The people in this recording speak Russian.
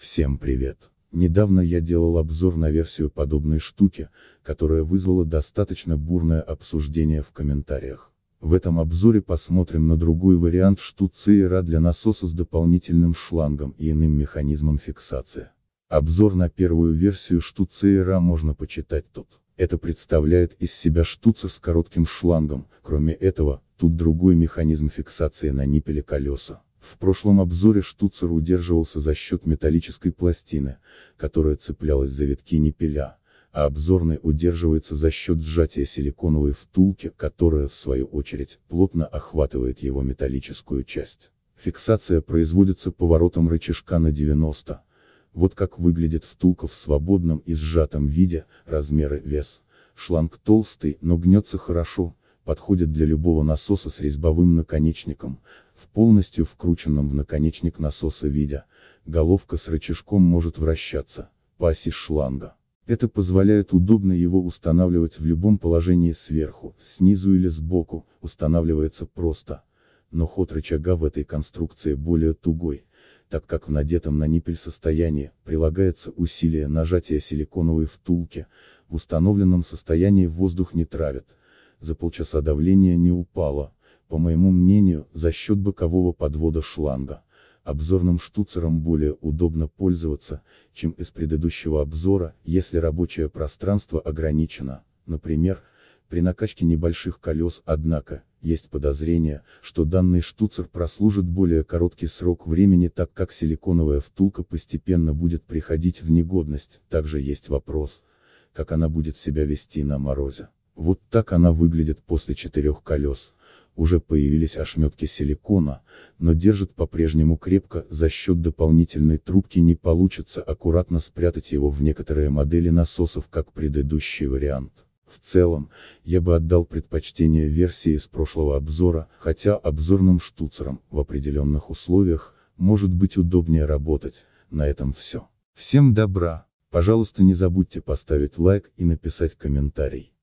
Всем привет! Недавно я делал обзор на версию подобной штуки, которая вызвала достаточно бурное обсуждение в комментариях. В этом обзоре посмотрим на другой вариант штуцеера для насоса с дополнительным шлангом и иным механизмом фиксации. Обзор на первую версию штуцеера можно почитать тут. Это представляет из себя штуцер с коротким шлангом, кроме этого, тут другой механизм фиксации на ниппеле колеса. В прошлом обзоре штуцер удерживался за счет металлической пластины, которая цеплялась за витки не а обзорный удерживается за счет сжатия силиконовой втулки, которая, в свою очередь, плотно охватывает его металлическую часть. Фиксация производится поворотом рычажка на 90. Вот как выглядит втулка в свободном и сжатом виде, размеры, вес. Шланг толстый, но гнется хорошо, подходят для любого насоса с резьбовым наконечником, в полностью вкрученном в наконечник насоса виде, головка с рычажком может вращаться, по оси шланга. Это позволяет удобно его устанавливать в любом положении сверху, снизу или сбоку, устанавливается просто. Но ход рычага в этой конструкции более тугой, так как в надетом на ниппель состоянии, прилагается усилие нажатия силиконовой втулки, в установленном состоянии воздух не травит, за полчаса давление не упало, по моему мнению, за счет бокового подвода шланга. Обзорным штуцером более удобно пользоваться, чем из предыдущего обзора, если рабочее пространство ограничено, например, при накачке небольших колес, однако, есть подозрение, что данный штуцер прослужит более короткий срок времени так как силиконовая втулка постепенно будет приходить в негодность, также есть вопрос, как она будет себя вести на морозе. Вот так она выглядит после четырех колес. Уже появились ошметки силикона, но держит по-прежнему крепко, за счет дополнительной трубки не получится аккуратно спрятать его в некоторые модели насосов как предыдущий вариант. В целом, я бы отдал предпочтение версии из прошлого обзора, хотя обзорным штуцером, в определенных условиях, может быть удобнее работать, на этом все. Всем добра, пожалуйста не забудьте поставить лайк и написать комментарий.